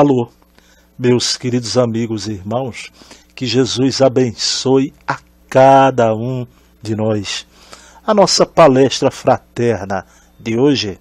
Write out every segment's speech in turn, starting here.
Alô, meus queridos amigos e irmãos, que Jesus abençoe a cada um de nós. A nossa palestra fraterna de hoje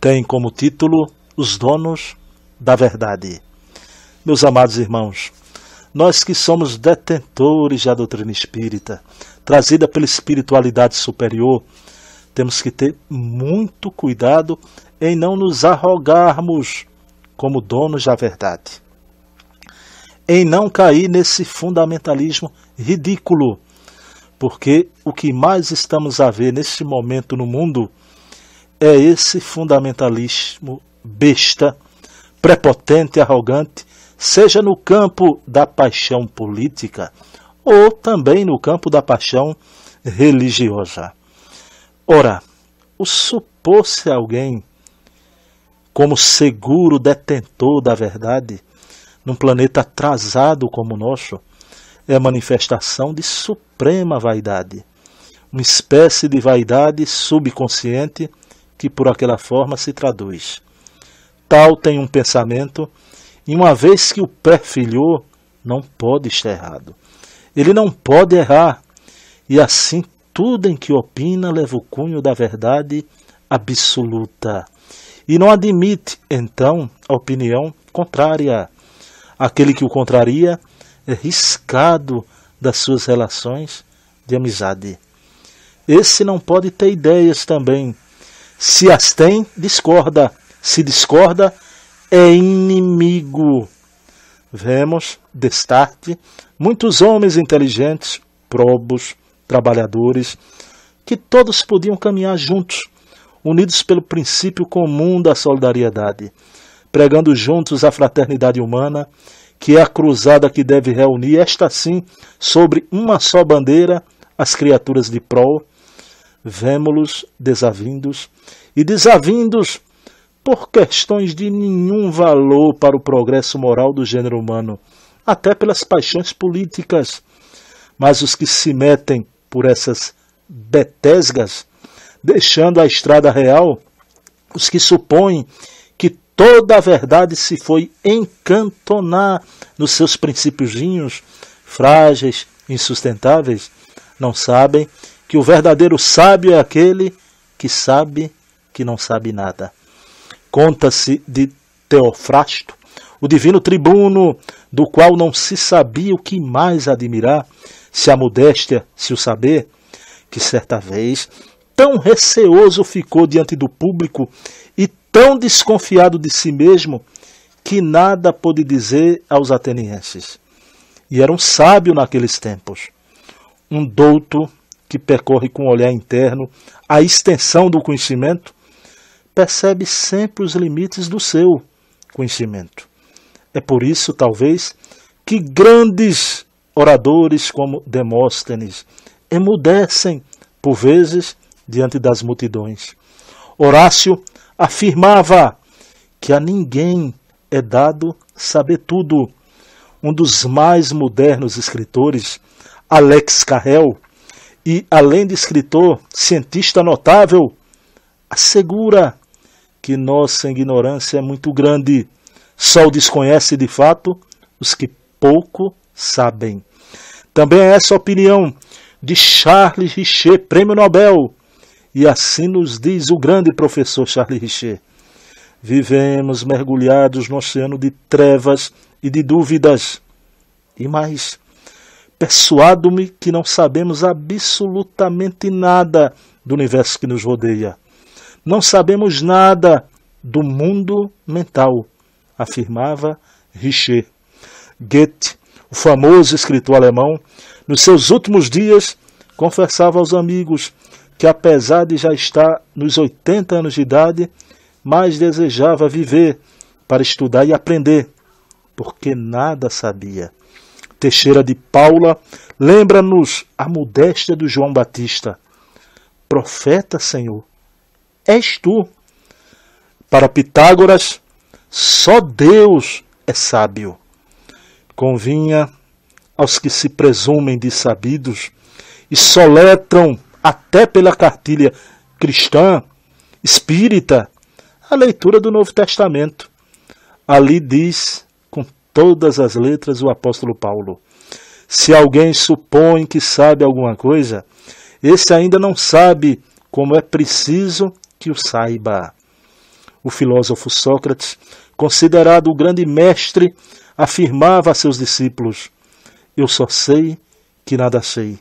tem como título Os Donos da Verdade. Meus amados irmãos, nós que somos detentores da doutrina espírita, trazida pela espiritualidade superior, temos que ter muito cuidado em não nos arrogarmos como donos da verdade. Em não cair nesse fundamentalismo ridículo, porque o que mais estamos a ver neste momento no mundo é esse fundamentalismo besta, prepotente, arrogante, seja no campo da paixão política ou também no campo da paixão religiosa. Ora, o supor-se alguém como seguro detentor da verdade, num planeta atrasado como o nosso, é manifestação de suprema vaidade, uma espécie de vaidade subconsciente que por aquela forma se traduz. Tal tem um pensamento, e uma vez que o perfilhou, não pode estar errado. Ele não pode errar, e assim tudo em que opina leva o cunho da verdade absoluta e não admite, então, a opinião contrária. Aquele que o contraria é riscado das suas relações de amizade. Esse não pode ter ideias também. Se as tem, discorda. Se discorda, é inimigo. Vemos, destarte muitos homens inteligentes, probos, trabalhadores, que todos podiam caminhar juntos unidos pelo princípio comum da solidariedade, pregando juntos a fraternidade humana, que é a cruzada que deve reunir, esta sim, sobre uma só bandeira, as criaturas de prol, vemo-los desavindos e desavindos por questões de nenhum valor para o progresso moral do gênero humano, até pelas paixões políticas. Mas os que se metem por essas betesgas deixando a estrada real os que supõem que toda a verdade se foi encantonar nos seus princípiozinhos frágeis, insustentáveis, não sabem que o verdadeiro sábio é aquele que sabe que não sabe nada. Conta-se de Teofrasto, o divino tribuno, do qual não se sabia o que mais admirar, se a modéstia, se o saber, que certa vez tão receoso ficou diante do público e tão desconfiado de si mesmo que nada pôde dizer aos atenienses. E era um sábio naqueles tempos, um douto que percorre com o olhar interno a extensão do conhecimento, percebe sempre os limites do seu conhecimento. É por isso, talvez, que grandes oradores como Demóstenes emudecem, por vezes, diante das multidões. Horácio afirmava que a ninguém é dado saber tudo. Um dos mais modernos escritores, Alex Carrel, e além de escritor, cientista notável, assegura que nossa ignorância é muito grande. Só o desconhece de fato os que pouco sabem. Também é essa opinião de Charles Richer, prêmio Nobel, e assim nos diz o grande professor Charles Richer. Vivemos mergulhados no oceano de trevas e de dúvidas. E mais, persuado-me que não sabemos absolutamente nada do universo que nos rodeia. Não sabemos nada do mundo mental, afirmava Richer. Goethe, o famoso escritor alemão, nos seus últimos dias, confessava aos amigos que apesar de já estar nos 80 anos de idade, mais desejava viver para estudar e aprender, porque nada sabia. Teixeira de Paula lembra-nos a modéstia do João Batista. Profeta, Senhor, és tu. Para Pitágoras, só Deus é sábio. Convinha aos que se presumem de sabidos e soletram até pela cartilha cristã, espírita, a leitura do Novo Testamento. Ali diz com todas as letras o apóstolo Paulo: Se alguém supõe que sabe alguma coisa, esse ainda não sabe como é preciso que o saiba. O filósofo Sócrates, considerado o grande mestre, afirmava a seus discípulos: Eu só sei que nada sei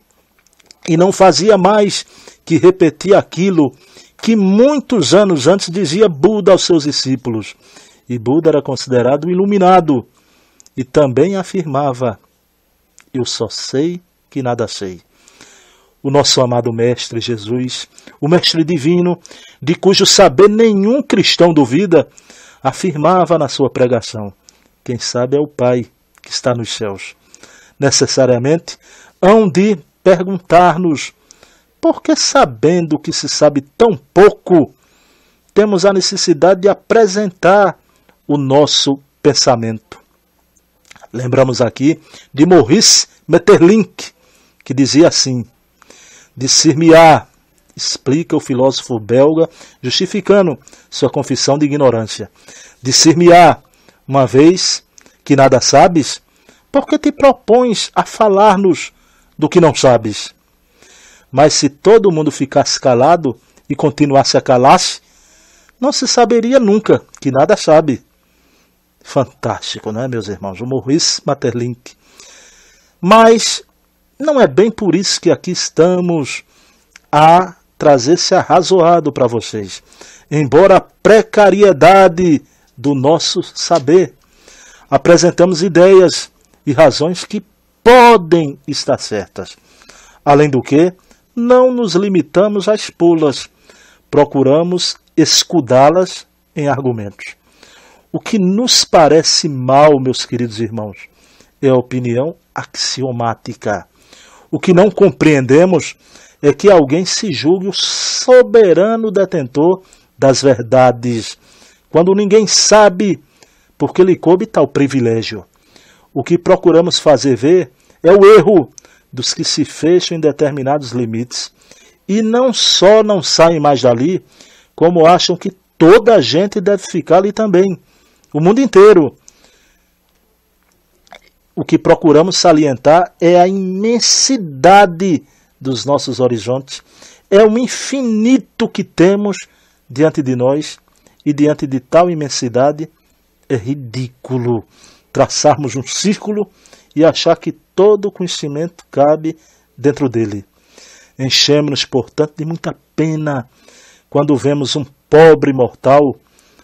e não fazia mais que repetir aquilo que muitos anos antes dizia Buda aos seus discípulos. E Buda era considerado iluminado e também afirmava: Eu só sei que nada sei. O nosso amado Mestre Jesus, o Mestre Divino, de cujo saber nenhum cristão duvida, afirmava na sua pregação: Quem sabe é o Pai que está nos céus. Necessariamente hão de perguntar-nos por que, sabendo que se sabe tão pouco, temos a necessidade de apresentar o nosso pensamento. Lembramos aqui de Maurice Maeterlinck, que dizia assim: Discir-me-á, explica o filósofo belga, justificando sua confissão de ignorância. Discir-me-á, uma vez que nada sabes, por que te propões a falar-nos do que não sabes. Mas se todo mundo ficasse calado e continuasse a calar-se, não se saberia nunca que nada sabe. Fantástico, não é, meus irmãos? O Maurice Materlink. Mas não é bem por isso que aqui estamos a trazer esse arrazoado para vocês. Embora a precariedade do nosso saber, apresentamos ideias e razões que podem estar certas. Além do que, não nos limitamos a expô-las, procuramos escudá-las em argumentos. O que nos parece mal, meus queridos irmãos, é a opinião axiomática. O que não compreendemos é que alguém se julgue o soberano detentor das verdades, quando ninguém sabe porque lhe coube tal privilégio. O que procuramos fazer ver é o erro dos que se fecham em determinados limites e não só não saem mais dali, como acham que toda a gente deve ficar ali também, o mundo inteiro. O que procuramos salientar é a imensidade dos nossos horizontes, é o infinito que temos diante de nós e diante de tal imensidade é ridículo traçarmos um círculo e achar que todo o conhecimento cabe dentro dele. Enchemos-nos, portanto, de muita pena quando vemos um pobre mortal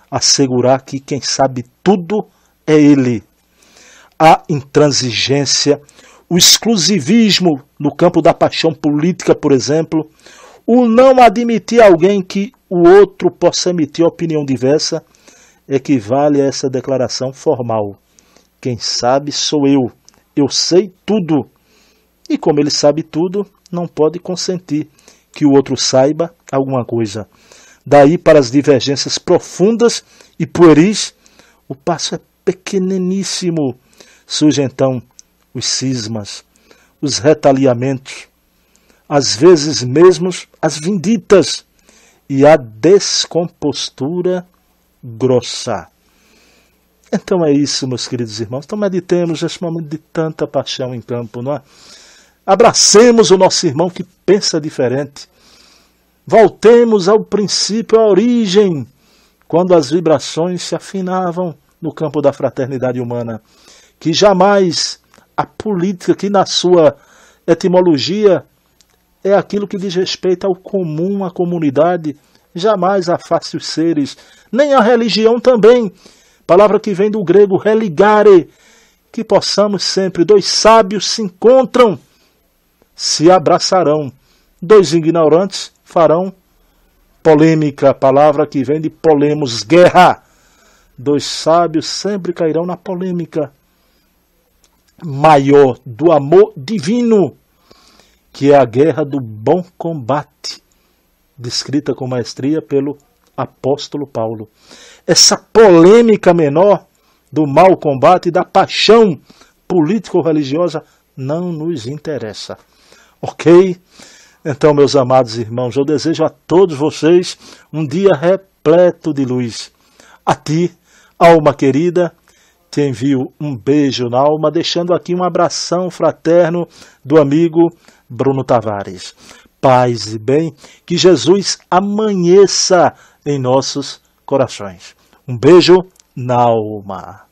assegurar que quem sabe tudo é ele. A intransigência, o exclusivismo no campo da paixão política, por exemplo, o não admitir alguém que o outro possa emitir opinião diversa, equivale é a essa declaração formal quem sabe sou eu. Eu sei tudo. E como ele sabe tudo, não pode consentir que o outro saiba alguma coisa. Daí para as divergências profundas e pueris, o passo é pequeniníssimo. Surgem então os cismas, os retaliamentos, às vezes mesmo as vinditas e a descompostura grossa. Então é isso, meus queridos irmãos. Então meditemos neste momento de tanta paixão em campo, não é? Abracemos o nosso irmão que pensa diferente. Voltemos ao princípio, à origem, quando as vibrações se afinavam no campo da fraternidade humana. Que jamais a política, que na sua etimologia é aquilo que diz respeito ao comum, à comunidade, jamais afaste os seres, nem a religião também, palavra que vem do grego religare, que possamos sempre, dois sábios se encontram, se abraçarão, dois ignorantes farão polêmica, palavra que vem de polemos, guerra. Dois sábios sempre cairão na polêmica maior do amor divino, que é a guerra do bom combate, descrita com maestria pelo apóstolo Paulo essa polêmica menor do mau combate e da paixão político-religiosa não nos interessa. Ok? Então, meus amados irmãos, eu desejo a todos vocês um dia repleto de luz. A ti, alma querida, te envio um beijo na alma, deixando aqui um abração fraterno do amigo Bruno Tavares. Paz e bem, que Jesus amanheça em nossos corações. Um beijo na alma.